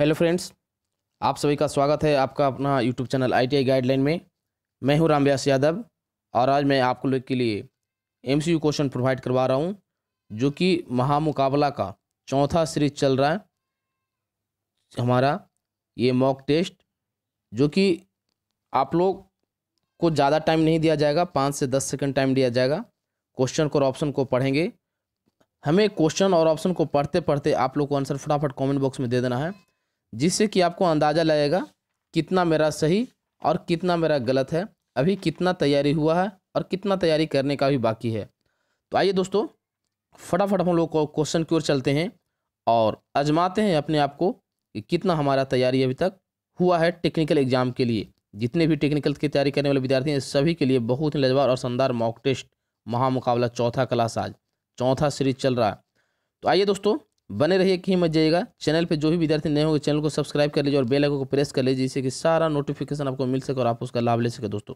hello friends आप सभी का स्वागत है आपका अपना यूट्यूब चैनल आईटीआई गाइडलाइन में मैं हूं रामव्यास यादव और आज मैं आपको लोग के लिए एमसीयू क्वेश्चन प्रोवाइड करवा रहा हूं जो कि महामुकाबला का चौथा सीरीज चल रहा है हमारा ये मॉक टेस्ट जो कि आप लोग को ज़्यादा टाइम नहीं दिया जाएगा पाँच से दस सेकेंड टाइम दिया जाएगा क्वेश्चन और ऑप्शन को पढ़ेंगे हमें क्वेश्चन और ऑप्शन को पढ़ते पढ़ते आप लोग को आंसर फटाफट कमेंट बॉक्स में दे देना है जिससे कि आपको अंदाज़ा लगेगा कितना मेरा सही और कितना मेरा गलत है अभी कितना तैयारी हुआ है और कितना तैयारी करने का भी बाकी है तो आइए दोस्तों फटाफट हम लोग को क्वेश्चन की ओर चलते हैं और आजमाते हैं अपने आप को कि कितना हमारा तैयारी अभी तक हुआ है टेक्निकल एग्जाम के लिए जितने भी टेक्निकल की तैयारी करने वाले विद्यार्थी हैं सभी के लिए बहुत ही लजवार और शानदार मॉक टेस्ट महामुकाबला चौथा क्लास आज चौथा सीरीज चल रहा है तो आइए दोस्तों बने रहिए कि जाइएगा चैनल पे जो भी विद्यार्थी नए होंगे चैनल को सब्सक्राइब कर लीजिए और बेल आइकन को प्रेस कर लीजिए जिससे कि सारा नोटिफिकेशन आपको मिल सके और आप उसका लाभ ले सके दोस्तों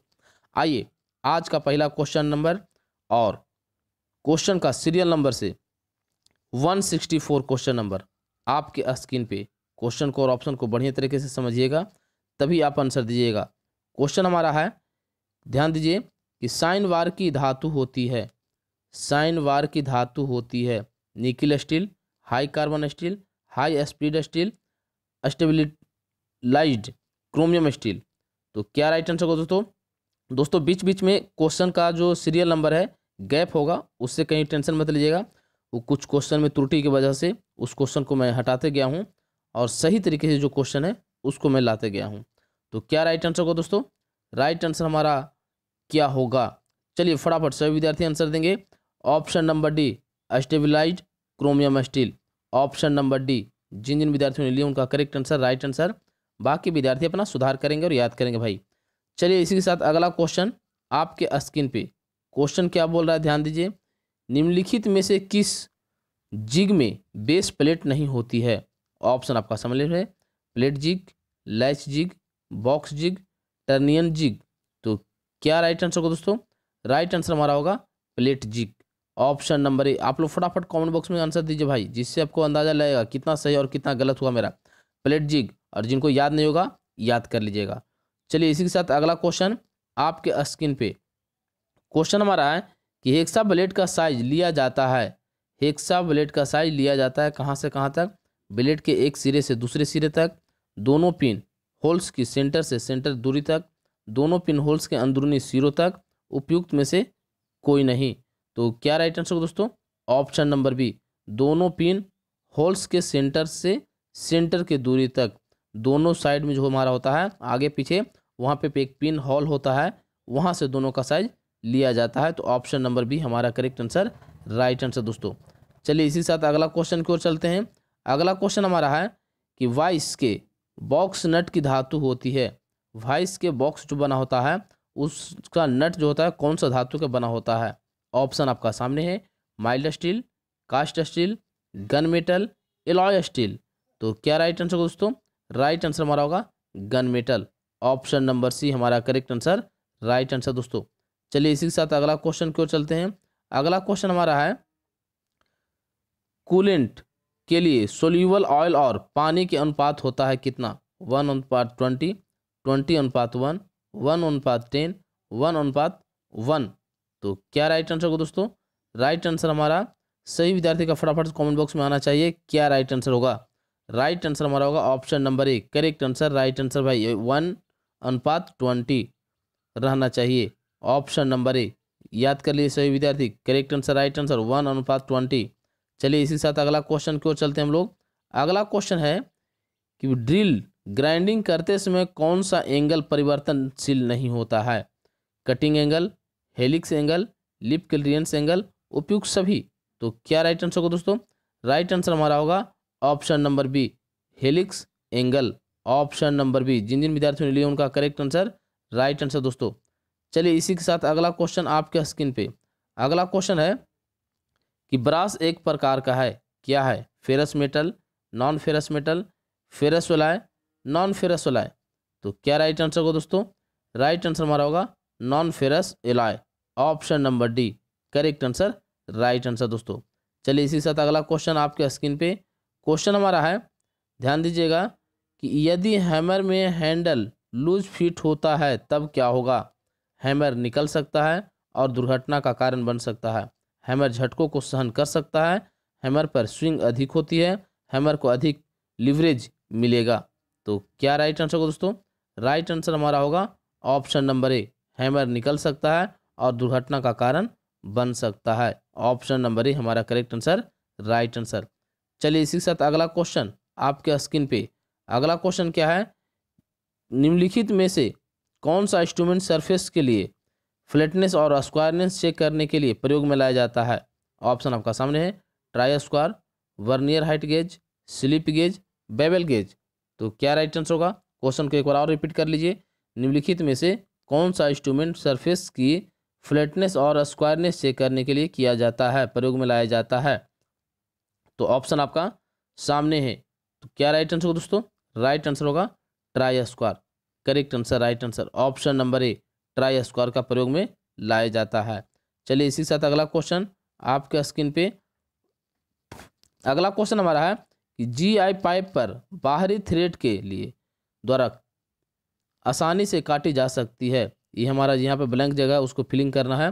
आइए आज का पहला क्वेश्चन नंबर और क्वेश्चन का सीरियल नंबर से 164 क्वेश्चन नंबर आपके स्क्रीन पे क्वेश्चन को और ऑप्शन को बढ़िया तरीके से समझिएगा तभी आप आंसर दीजिएगा क्वेश्चन हमारा है ध्यान दीजिए कि साइन वार की धातु होती है साइन वार की धातु होती है nickel steel high carbon steel high speed steel stabilized chromium steel तो क्या राइट आंसर होगा दोस्तों दोस्तों बीच बीच में क्वेश्चन का जो सीरियल नंबर है गैप होगा उससे कहीं टेंशन मत लीजिएगा वो कुछ क्वेश्चन में त्रुटि की वजह से उस क्वेश्चन को मैं हटाते गया हूँ और सही तरीके से जो क्वेश्चन है उसको मैं लाते गया हूँ तो क्या राइट आंसर होगा दोस्तों राइट आंसर हमारा क्या होगा चलिए फटाफट सभी विद्यार्थी आंसर देंगे option number D stabilize chromium steel option number D जिन जिन विद्यार्थियों ने लिए उनका करेक्ट आंसर राइट आंसर बाकी विद्यार्थी अपना सुधार करेंगे और याद करेंगे भाई चलिए इसी के साथ अगला क्वेश्चन आपके स्क्रीन पे क्वेश्चन क्या बोल रहा है ध्यान दीजिए निम्नलिखित में से किस जिग में बेस प्लेट नहीं होती है ऑप्शन आपका समझ है plate jig latch jig box jig trunnion jig तो क्या राइट आंसर होगा दोस्तों राइट आंसर हमारा होगा plate jig option number A आप लोग फटाफट कमेंट बॉक्स में आंसर दीजिए भाई जिससे आपको अंदाज़ा लगेगा कितना सही और कितना गलत हुआ मेरा प्लेट जिग और जिनको याद नहीं होगा याद कर लीजिएगा चलिए इसी के साथ अगला क्वेश्चन आपके स्क्रीन पे क्वेश्चन हमारा है कि हेक्सा ब्लेड का साइज लिया जाता है हेक्सा ब्लेड का साइज लिया जाता है कहाँ से कहाँ तक ब्लेड के एक सिरे से दूसरे सिरे तक दोनों पिन होल्स की सेंटर से सेंटर दूरी तक दोनों पिन होल्स के अंदरूनी सिरों तक उपयुक्त में से कोई नहीं तो क्या राइट आंसर होगा दोस्तों ऑप्शन नंबर बी दोनों पिन होल्स के सेंटर से सेंटर के दूरी तक दोनों साइड में जो हमारा होता है आगे पीछे वहाँ पे एक पिन हॉल होता है वहाँ से दोनों का साइज लिया जाता है तो ऑप्शन नंबर बी हमारा करेक्ट आंसर राइट आंसर दोस्तों चलिए इसी साथ अगला क्वेश्चन की ओर चलते हैं अगला क्वेश्चन हमारा है कि वाइस के बॉक्स नट की धातु होती है वाइस के बॉक्स जो बना होता है उसका नट जो होता है कौन सा धातु का बना होता है ऑप्शन आपका सामने है mild steel cast steel gun metal alloy steel तो क्या राइट आंसर होगा दोस्तों राइट आंसर हमारा होगा gun metal option number C हमारा करेक्ट आंसर राइट आंसर दोस्तों चलिए इसी के साथ अगला क्वेश्चन की ओर चलते हैं अगला क्वेश्चन हमारा है कूलेंट के लिए सोल्यूबल ऑयल और पानी के अनुपात होता है कितना वन अनुपात ट्वेंटी ट्वेंटी अनुपात वन वन अनुपात टेन वन अनुपात वन तो क्या राइट आंसर होगा दोस्तों राइट आंसर हमारा सही विद्यार्थी का फटाफट कमेंट बॉक्स में आना चाहिए क्या राइट आंसर होगा राइट आंसर हमारा होगा ऑप्शन नंबर एक करेक्ट आंसर राइट आंसर भाई वन अनुपात ट्वेंटी रहना चाहिए ऑप्शन नंबर ए याद कर लिए सही विद्यार्थी correct answer right answer one अनुपात ट्वेंटी चलिए इसी साथ अगला क्वेश्चन की ओर चलते हैं हम लोग अगला क्वेश्चन है कि ड्रिल ग्राइंडिंग करते समय कौन सा एंगल परिवर्तनशील नहीं होता है cutting angle helix angle lip clearance angle उपयुक्त सभी तो क्या राइट आंसर होगा दोस्तों राइट आंसर हमारा होगा option number B helix angle option number B जिन जिन विद्यार्थियों ने लिए उनका करेक्ट आंसर राइट आंसर दोस्तों चलिए इसी के साथ अगला क्वेश्चन आपके स्क्रीन पे अगला क्वेश्चन है कि ब्रास एक प्रकार का है क्या है ferrous metal non ferrous metal ferrous alloy non ferrous alloy तो क्या राइट आंसर होगा दोस्तों राइट आंसर हमारा होगा non ferrous alloy option number D correct answer right answer दोस्तों चलिए इसी साथ अगला क्वेश्चन आपके स्क्रीन पे क्वेश्चन हमारा है ध्यान दीजिएगा कि यदि हैमर में हैंडल लूज फिट होता है तब क्या होगा हैमर निकल सकता है और दुर्घटना का कारण बन सकता है हैमर झटकों को सहन कर सकता है हैमर पर स्विंग अधिक होती है हैमर को अधिक लिवरेज मिलेगा तो क्या राइट आंसर होगा दोस्तों राइट आंसर हमारा होगा ऑप्शन नंबर ए हैमर निकल सकता है और दुर्घटना का कारण बन सकता है ऑप्शन नंबर ही हमारा करेक्ट आंसर राइट आंसर चलिए इसी के साथ अगला क्वेश्चन आपके स्क्रीन पे अगला क्वेश्चन क्या है निम्नलिखित में से कौन सा इंस्ट्रूमेंट सरफेस के लिए फ्लैटनेस और स्क्वायरनेस चेक करने के लिए प्रयोग में लाया जाता है ऑप्शन आपका सामने है try square vernier height gauge slip gauge bevel gauge तो क्या राइट आंसर होगा क्वेश्चन को एक बार और रिपीट कर लीजिए निम्नलिखित में से कौन सा इंस्ट्रूमेंट सरफेस की फ्लैटनेस और स्क्वायरनेस चेक करने के लिए किया जाता है प्रयोग में लाया जाता है तो ऑप्शन आपका सामने है तो क्या राइट आंसर होगा दोस्तों राइट आंसर होगा try square correct answer right answer option number A try square का प्रयोग में लाया जाता है चलिए इसी के साथ अगला क्वेश्चन आपके स्क्रीन पे अगला क्वेश्चन हमारा है कि जी आई पाइप पर बाहरी थ्रेड के लिए द्वारा आसानी से काटी जा सकती है ये हमारा यहाँ पे ब्लैंक जगह है उसको फिलिंग करना है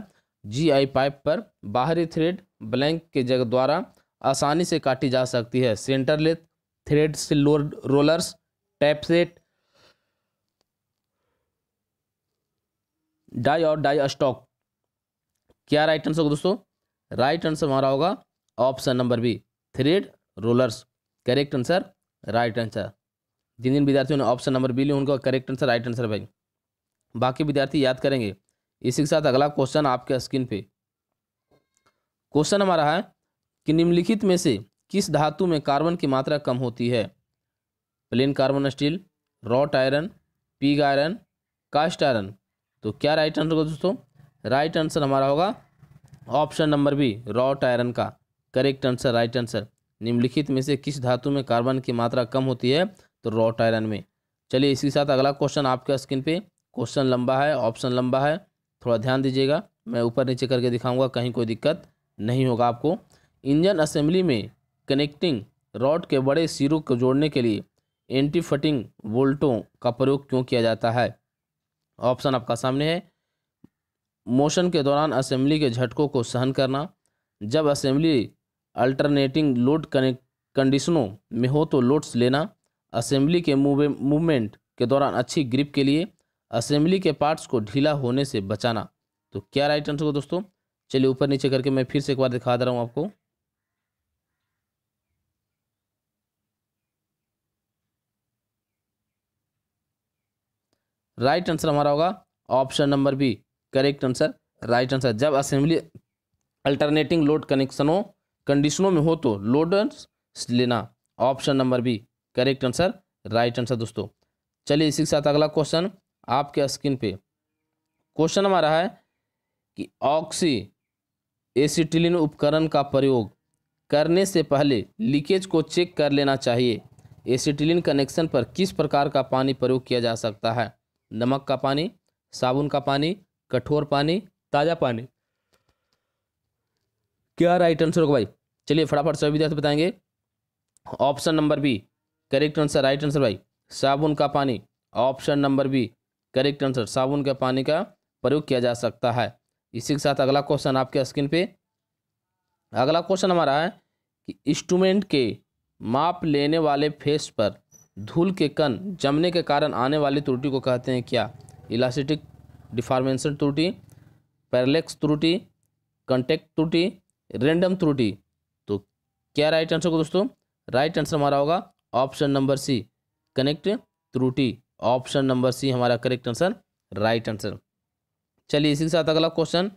जी आई पाइप पर बाहरी थ्रेड ब्लैंक के जगह द्वारा आसानी से काटी जा सकती है सेंटर लेथ थ्रेड से रोलर्स टैप सेट डाई और डाई स्टॉक क्या राइट आंसर होगा दोस्तों राइट आंसर हमारा होगा option number B thread rollers correct answer right answer जिन जिन विद्यार्थियों ने ऑप्शन नंबर बी लिया उनका करेक्ट आंसर राइट आंसर भाई बाकी विद्यार्थी याद करेंगे इसी के साथ अगला क्वेश्चन आपके स्क्रीन पे क्वेश्चन हमारा है कि निम्नलिखित में से किस धातु में कार्बन की मात्रा कम होती है plain carbon steel wrought iron pig iron cast iron तो क्या राइट आंसर होगा दोस्तों राइट आंसर हमारा होगा option number B wrought iron का करेक्ट आंसर राइट आंसर निम्नलिखित में से किस धातु में कार्बन की मात्रा कम होती है तो रॉट आयरन में चलिए इसी साथ अगला क्वेश्चन आपके स्क्रीन पे क्वेश्चन लंबा है ऑप्शन लंबा है थोड़ा ध्यान दीजिएगा मैं ऊपर नीचे करके दिखाऊंगा कहीं कोई दिक्कत नहीं होगा आपको इंजन असेंबली में कनेक्टिंग रॉड के बड़े सिरों को जोड़ने के लिए एंटी फटिंग वोल्टों का प्रयोग क्यों किया जाता है ऑप्शन आपका सामने है मोशन के दौरान असेंबली के झटकों को सहन करना जब असेंबली अल्टरनेटिंग लोड कनेक्ट कंडीशनों में हो तो लोड्स लेना असेंबली के मूवमेंट के दौरान अच्छी ग्रिप के लिए असेंबली के पार्ट्स को ढीला होने से बचाना तो क्या राइट आंसर होगा दोस्तों चलिए ऊपर नीचे करके मैं फिर से एक बार दिखा दे रहा हूँ आपको राइट आंसर हमारा होगा option number B correct answer right answer जब असेंबली अल्टरनेटिंग लोड कनेक्शनों कंडीशनों में हो तो लोडर्स लेना option number B correct answer right answer दोस्तों चलिए इसी के साथ अगला क्वेश्चन आपके स्क्रीन पे क्वेश्चन हमारा है कि ऑक्सी एसिटिलिन उपकरण का प्रयोग करने से पहले लीकेज को चेक कर लेना चाहिए एसिटिलिन कनेक्शन पर किस प्रकार का पानी प्रयोग किया जा सकता है नमक का पानी साबुन का पानी कठोर पानी ताज़ा पानी क्या राइट आंसर होगा भाई चलिए फटाफट सभी विद्यार्थी बताएंगे option number B correct answer right answer भाई साबुन का पानी option number B correct answer साबुन के पानी का प्रयोग किया जा सकता है इसी के साथ अगला क्वेश्चन आपके स्क्रीन पे अगला क्वेश्चन हमारा है कि इंस्ट्रूमेंट के माप लेने वाले फेस पर धूल के कण जमने के कारण आने वाली त्रुटि को कहते हैं क्या इलास्टिक डिफॉर्मेशन त्रुटि पैरलेक्स त्रुटि कंटेक्ट त्रुटि रेंडम त्रुटि तो क्या राइट आंसर को दोस्तों राइट आंसर हमारा होगा ऑप्शन नंबर सी कनेक्ट त्रुटि ऑप्शन नंबर सी हमारा करेक्ट आंसर राइट आंसर चलिए इसी के साथ अगला क्वेश्चन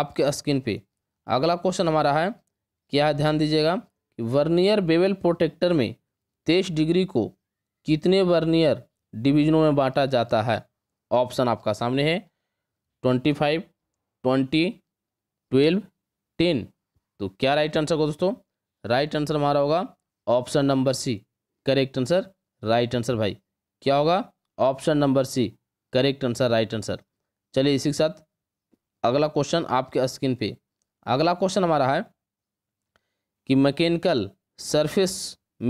आपके स्क्रीन पे अगला क्वेश्चन हमारा है क्या ध्यान दीजिएगा वर्नियर बेवल प्रोटेक्टर में तेईस डिग्री को कितने वर्नियर डिवीजनों में बांटा जाता है ऑप्शन आपका सामने है twenty five twenty twelve ten तो क्या राइट आंसर होगा दोस्तों राइट आंसर हमारा होगा option number C correct answer right answer भाई क्या होगा option number C correct answer right answer चलिए इसी के साथ अगला क्वेश्चन आपके स्क्रीन पे अगला क्वेश्चन हमारा है कि मैकेनिकल सरफेस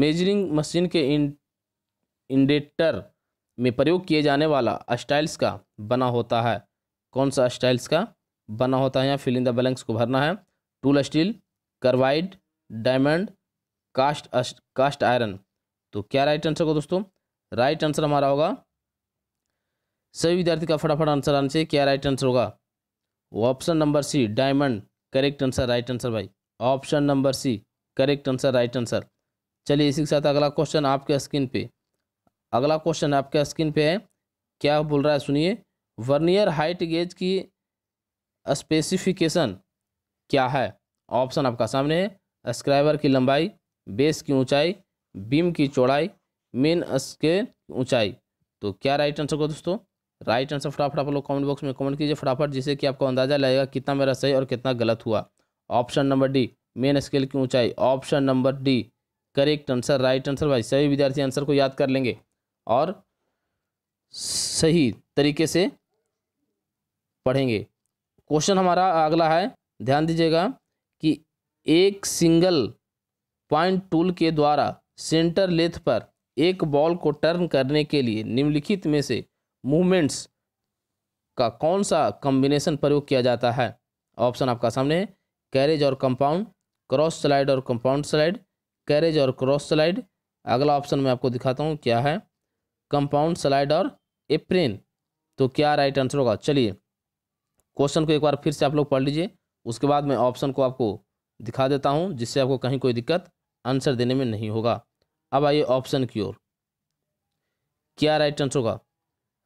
मेजरिंग मशीन के इंडेटर में प्रयोग किए जाने वाला स्टाइल्स का बना होता है कौन सा स्टाइल्स का बना होता है यहाँ फिल इन द बैलेंस को भरना है tool steel carbide diamond cast cast iron तो क्या राइट आंसर होगा दोस्तों राइट आंसर हमारा होगा सभी विद्यार्थी का फटाफट आंसर आने से क्या राइट आंसर होगा option number C diamond correct answer right answer भाई option number C correct answer right answer चलिए इसी के साथ अगला क्वेश्चन आपके स्क्रीन पे अगला क्वेश्चन आपके स्क्रीन पे है क्या बोल रहा है सुनिए वर्नियर हाइट गेज की स्पेसिफिकेशन क्या है ऑप्शन आपका सामने है स्क्राइबर की लंबाई बेस की ऊंचाई बीम की चौड़ाई मेन स्केल ऊंचाई तो क्या राइट आंसर होगा दोस्तों राइट आंसर फटाफट आप लोग कमेंट बॉक्स में कमेंट कीजिए फटाफट जिससे कि आपको अंदाजा लगेगा कितना मेरा सही और कितना गलत हुआ option number D main scale की ऊंचाई option number D correct answer right answer भाई सभी विद्यार्थी आंसर को याद कर लेंगे और सही तरीके से पढ़ेंगे क्वेश्चन हमारा अगला है ध्यान दीजिएगा कि एक सिंगल पॉइंट टूल के द्वारा सेंटर लेथ पर एक बॉल को टर्न करने के लिए निम्नलिखित में से मूवमेंट्स का कौन सा कॉम्बिनेशन प्रयोग किया जाता है ऑप्शन आपका सामने है कैरेज और कंपाउंड क्रॉस स्लाइड और कंपाउंड स्लाइड कैरेज और क्रॉस स्लाइड अगला ऑप्शन मैं आपको दिखाता हूँ क्या है कंपाउंड स्लाइड और एप्रेन तो क्या राइट आंसर होगा चलिए क्वेश्चन को एक बार फिर से आप लोग पढ़ लीजिए उसके बाद मैं ऑप्शन को आपको दिखा देता हूँ जिससे आपको कहीं कोई दिक्कत आंसर देने में नहीं होगा अब आइए ऑप्शन की ओर क्या राइट आंसर होगा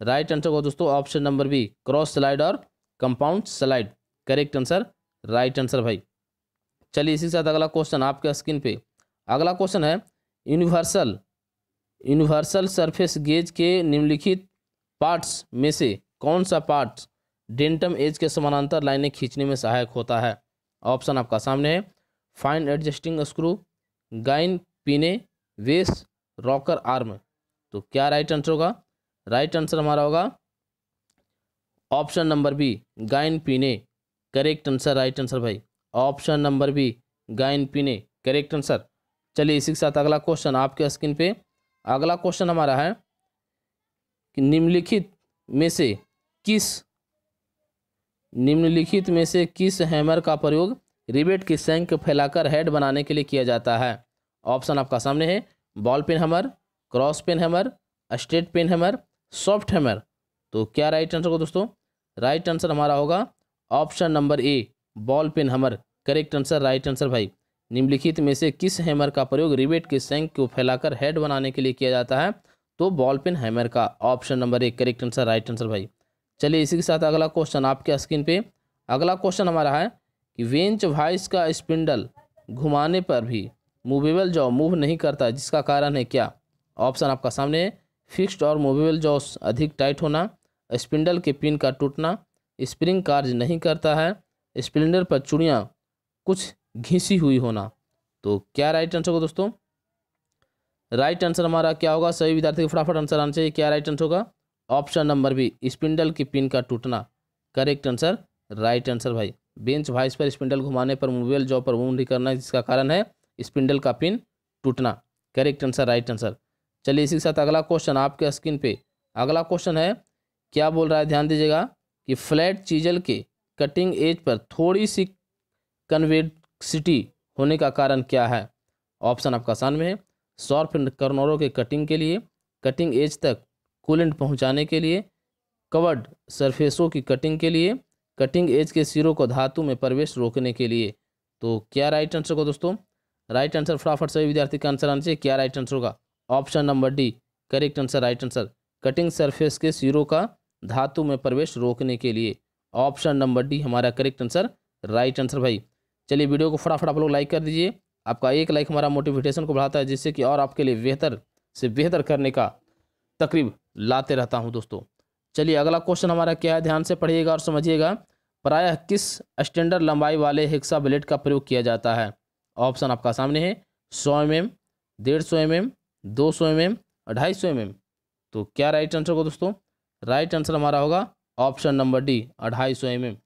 राइट आंसर होगा दोस्तों option number B cross slide और compound slide correct answer right answer भाई चलिए इसी के साथ अगला क्वेश्चन आपके स्क्रीन पे अगला क्वेश्चन है यूनिवर्सल यूनिवर्सल सरफेस गेज के निम्नलिखित पार्ट्स में से कौन सा पार्ट डेंटम एज के समानांतर लाइनें खींचने में सहायक होता है ऑप्शन आपका सामने है फाइन एडजस्टिंग स्क्रू गाइन पीने वेस रॉकर आर्म तो क्या राइट आंसर होगा राइट आंसर हमारा होगा ऑप्शन नंबर बी गाइन पीने करेक्ट आंसर राइट आंसर भाई ऑप्शन नंबर बी गाइन पीने करेक्ट आंसर चलिए इसी के साथ अगला क्वेश्चन आपके स्क्रीन पे अगला क्वेश्चन हमारा है कि निम्नलिखित में से किस निम्नलिखित में से किस हैमर का प्रयोग रिबेट की सेंग को फैलाकर हेड बनाने के लिए किया जाता है ऑप्शन आपका सामने है ball pin hammer cross pin hammer straight pin hammer soft hammer तो क्या राइट आंसर होगा दोस्तों राइट आंसर हमारा होगा option number A ball pin hammer correct answer right answer भाई निम्नलिखित में से किस हैमर का प्रयोग रिबेट के सेंग को फैलाकर हेड बनाने के लिए किया जाता है तो बॉल पिन हैमर का option number A correct answer right answer भाई चलिए इसी के साथ अगला क्वेश्चन आपके स्क्रीन पे अगला क्वेश्चन हमारा है कि वेंच वाइस का स्पिंडल घुमाने पर भी मूवेबल जॉ मूव नहीं करता जिसका कारण है क्या ऑप्शन आपका सामने है फिक्स्ड और मूवेबल जॉस अधिक टाइट होना स्पिंडल के पिन का टूटना स्प्रिंग कार्य नहीं करता है स्पिलेंडर पर चुड़ियाँ कुछ घिसी हुई होना तो क्या राइट आंसर होगा दोस्तों राइट आंसर हमारा क्या होगा सभी विद्यार्थी को फटाफट आंसर आना चाहिए क्या राइट आंसर होगा ऑप्शन नंबर बी स्पिंडल की पिन का टूटना करेक्ट आंसर राइट आंसर भाई बेंच वाइस पर स्पिंडल घुमाने पर मोबाइल जॉब पर मूव नहीं करना जिसका कारण है स्पिंडल का पिन टूटना करेक्ट आंसर राइट आंसर चलिए इसी के साथ अगला क्वेश्चन आपके स्क्रीन पे अगला क्वेश्चन है क्या बोल रहा है ध्यान दीजिएगा कि फ्लैट चीजल के कटिंग एज पर थोड़ी सी कन्वेक्सिटी होने का कारण क्या है ऑप्शन आपका आसान में है सॉर्फ कर्नरों के कटिंग के लिए कटिंग एज तक कूलेंट पहुंचाने के लिए कवर्ड सरफेसों की कटिंग के लिए कटिंग एज के सिरों को धातु में प्रवेश रोकने के लिए तो क्या राइट आंसर होगा दोस्तों राइट आंसर फटाफट सभी विद्यार्थी का आंसर आना चाहिए क्या राइट आंसर होगा option number D correct answer right answer cutting surface के सिरों का धातु में प्रवेश रोकने के लिए ऑप्शन नंबर डी हमारा करेक्ट आंसर राइट आंसर भाई चलिए वीडियो को फटाफट आप लोग लाइक कर दीजिए आपका एक लाइक हमारा मोटिवेशन को बढ़ाता है जिससे कि और आपके लिए बेहतर से बेहतर करने का तकरीब लाते रहता हूँ दोस्तों चलिए अगला क्वेश्चन हमारा क्या है ध्यान से पढ़िएगा और समझिएगा प्रायः किस स्टैंडर्ड लंबाई वाले हिक्सा ब्लेड का प्रयोग किया जाता है ऑप्शन आपका सामने है सौ एम एम डेढ़ सौ एम एम दो सौ एम एम ढाई सौ एम एम तो क्या राइट आंसर होगा दोस्तों राइट आंसर हमारा होगा ऑप्शन नंबर डी अढ़ाई सौ M M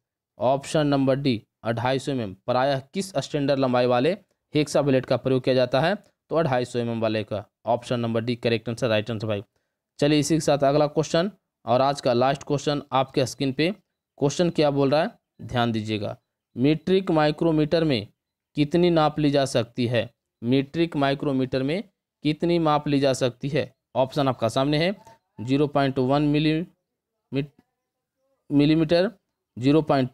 option number D अढ़ाई सौ एम एम प्रायः किस स्टैंडर्ड लंबाई वाले हेक्सा ब्लेड का प्रयोग किया जाता है तो अढ़ाई सौ एम वाले का option number D correct answer right answer भाई चलिए इसी के साथ अगला क्वेश्चन और आज का लास्ट क्वेश्चन आपके स्क्रीन पे क्वेश्चन क्या बोल रहा है ध्यान दीजिएगा मीट्रिक माइक्रोमीटर में कितनी नाप ली जा सकती है मीट्रिक माइक्रोमीटर में कितनी माप ली जा सकती है ऑप्शन आपका सामने है zero point one milli millimetre zero point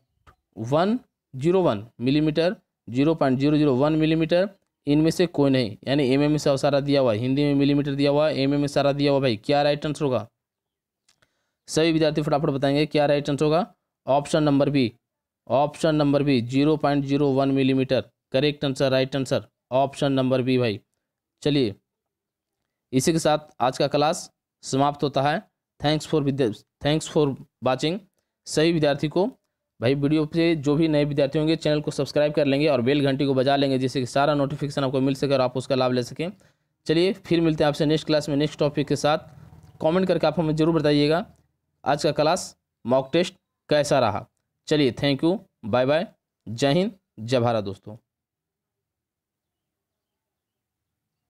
one zero one millimetre zero point zero zero one millimetre इनमें से कोई नहीं यानी एम एम में सारा दिया हुआ है हिंदी में मिलीमीटर दिया हुआ है एम एम में सारा दिया हुआ भाई क्या राइट आंसर होगा सभी विद्यार्थी फटाफट बताएंगे क्या राइट आंसर होगा option number B option number B zero point zero one millimetre correct answer right answer option number B भाई चलिए इसी के साथ आज का क्लास समाप्त होता है थैंक्स फॉर विद्या थैंक्स फॉर वाचिंग सही विद्यार्थी को भाई वीडियो पे जो भी नए विद्यार्थी होंगे चैनल को सब्सक्राइब कर लेंगे और बेल घंटी को बजा लेंगे जिससे कि सारा नोटिफिकेशन आपको मिल सके और आप उसका लाभ ले सकें चलिए फिर मिलते हैं आपसे नेक्स्ट क्लास में नेक्स्ट टॉपिक के साथ कमेंट करके आप हमें ज़रूर बताइएगा आज का क्लास मॉक टेस्ट कैसा रहा चलिए थैंक यू बाय बाय जय हिंद जय भारत दोस्तों